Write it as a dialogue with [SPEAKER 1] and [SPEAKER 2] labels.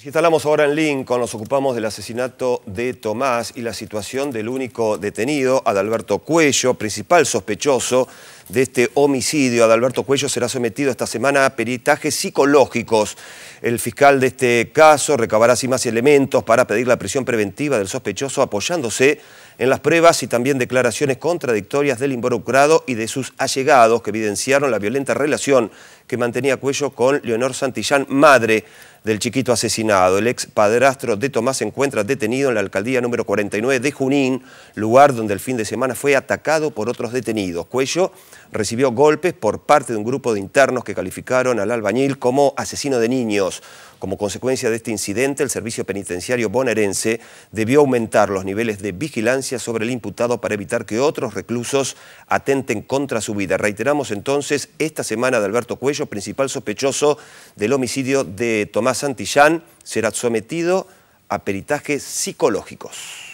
[SPEAKER 1] Si instalamos ahora en Lincoln, nos ocupamos del asesinato de Tomás y la situación del único detenido, Adalberto Cuello, principal sospechoso de este homicidio. Adalberto Cuello será sometido esta semana a peritajes psicológicos. El fiscal de este caso recabará así más elementos para pedir la prisión preventiva del sospechoso apoyándose en las pruebas y también declaraciones contradictorias del involucrado y de sus allegados que evidenciaron la violenta relación que mantenía Cuello con Leonor Santillán, madre del chiquito asesinado. El ex padrastro de Tomás se encuentra detenido en la alcaldía número 49 de Junín, lugar donde el fin de semana fue atacado por otros detenidos. Cuello recibió golpes por parte de un grupo de internos que calificaron al albañil como asesino de niños. Como consecuencia de este incidente, el servicio penitenciario bonaerense debió aumentar los niveles de vigilancia sobre el imputado para evitar que otros reclusos atenten contra su vida. Reiteramos entonces esta semana de Alberto Cuello, principal sospechoso del homicidio de Tomás Santillán, será sometido a peritajes psicológicos.